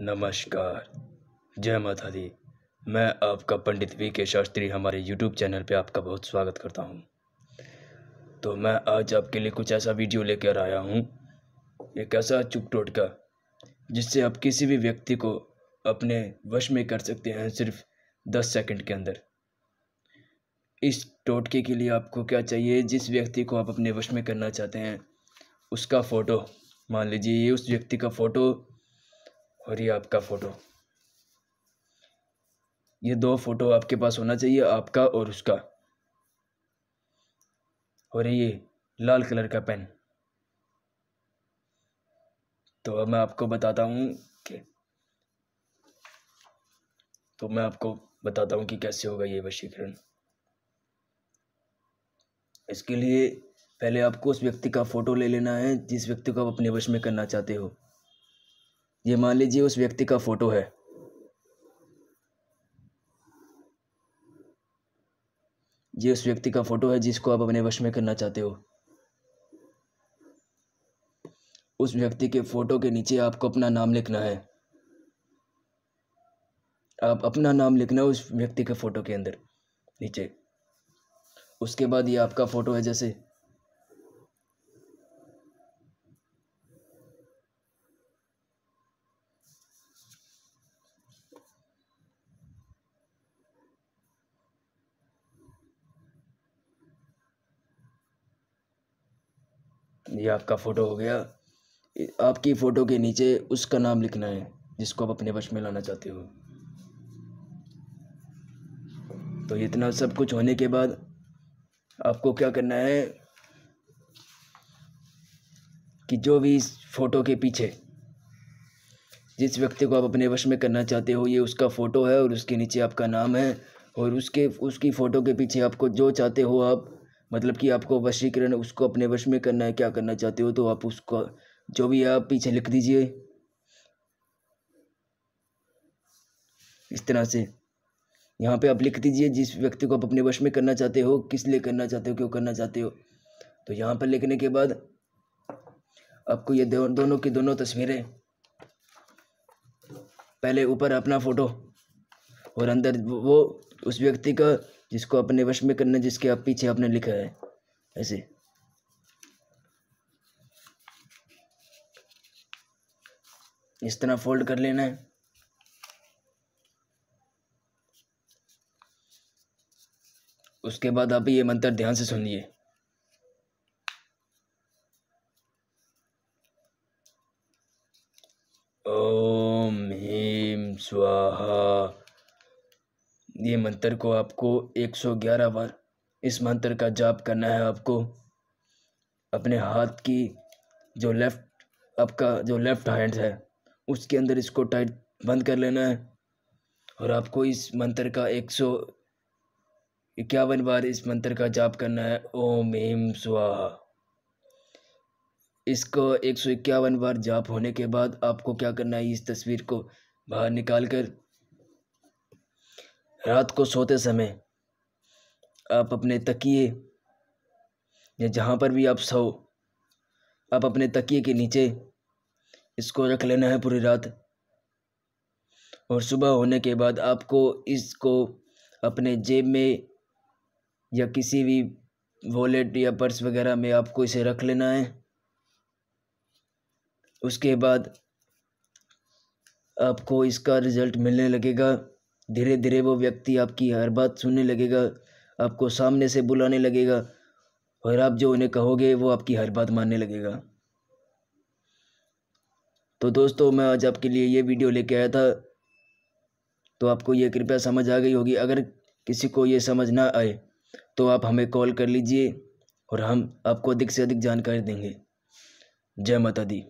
नमस्कार जय माता दी मैं आपका पंडित वी के शास्त्री हमारे यूट्यूब चैनल पे आपका बहुत स्वागत करता हूँ तो मैं आज आपके लिए कुछ ऐसा वीडियो लेकर आया हूँ एक ऐसा चुप टोटका जिससे आप किसी भी व्यक्ति को अपने वश में कर सकते हैं सिर्फ दस सेकंड के अंदर इस टोटके के लिए आपको क्या चाहिए जिस व्यक्ति को आप अपने वश में करना चाहते हैं उसका फ़ोटो मान लीजिए ये उस व्यक्ति का फ़ोटो और ये आपका फ़ोटो ये दो फ़ोटो आपके पास होना चाहिए आपका और उसका और ये लाल कलर का पेन तो अब मैं आपको बताता हूँ कि तो मैं आपको बताता हूँ कि कैसे होगा ये वशीकरण इसके लिए पहले आपको उस व्यक्ति का फ़ोटो ले लेना है जिस व्यक्ति को आप अपने वश में करना चाहते हो ये मान लीजिए उस व्यक्ति का फ़ोटो है ये उस व्यक्ति का फ़ोटो है जिसको आप अपने वश में करना चाहते हो उस व्यक्ति के फ़ोटो के नीचे आपको अपना नाम लिखना है आप अपना नाम लिखना उस व्यक्ति के फ़ोटो के अंदर नीचे उसके बाद ये आपका फ़ोटो है जैसे ये आपका फ़ोटो हो गया आपकी फ़ोटो के नीचे उसका नाम लिखना है जिसको आप अपने वश में लाना चाहते हो तो इतना सब कुछ होने के बाद आपको क्या करना है कि जो भी इस फ़ोटो के पीछे जिस व्यक्ति को आप अपने वश में करना चाहते हो ये उसका फ़ोटो है और उसके नीचे आपका नाम है और उसके उसकी फ़ोटो के पीछे आपको जो चाहते हो आप मतलब कि आपको वशीकरण उसको अपने वश में करना है क्या करना चाहते हो तो आप उसको जो भी आप पीछे लिख दीजिए इस तरह से यहाँ पे आप लिख दीजिए जिस व्यक्ति को आप अपने वश में करना चाहते हो किस लिए करना चाहते हो क्यों करना चाहते हो तो यहाँ पर लिखने के बाद आपको ये दोनों की दोनों तस्वीरें पहले ऊपर अपना फ़ोटो और अंदर वो उस व्यक्ति का जिसको अपने वश में करना जिसके आप पीछे आपने लिखा है ऐसे इस तरह फोल्ड कर लेना है उसके बाद आप ये मंत्र ध्यान से सुनिए ओम ह्रीम स्वाहा ये मंत्र को आपको 111 बार इस मंत्र का जाप करना है आपको अपने हाथ की जो लेफ़्ट आपका जो लेफ़्ट हैंड है उसके अंदर इसको टाइट बंद कर लेना है और आपको इस मंत्र का एक सौ इक्यावन बार इस मंत्र का जाप करना है ओम हेम स्वाहा इसको एक सौ इक्यावन बार जाप होने के बाद आपको क्या करना है इस तस्वीर को बाहर निकाल कर रात को सोते समय आप अपने तकिए या जहाँ पर भी आप सो आप अपने तकिए के नीचे इसको रख लेना है पूरी रात और सुबह होने के बाद आपको इसको अपने जेब में या किसी भी वॉलेट या पर्स वगैरह में आपको इसे रख लेना है उसके बाद आपको इसका रिज़ल्ट मिलने लगेगा धीरे धीरे वो व्यक्ति आपकी हर बात सुनने लगेगा आपको सामने से बुलाने लगेगा और आप जो उन्हें कहोगे वो आपकी हर बात मानने लगेगा तो दोस्तों मैं आज आपके लिए ये वीडियो लेके आया था तो आपको ये कृपया समझ आ गई होगी अगर किसी को ये समझ ना आए तो आप हमें कॉल कर लीजिए और हम आपको अधिक से अधिक जानकारी देंगे जय माता दी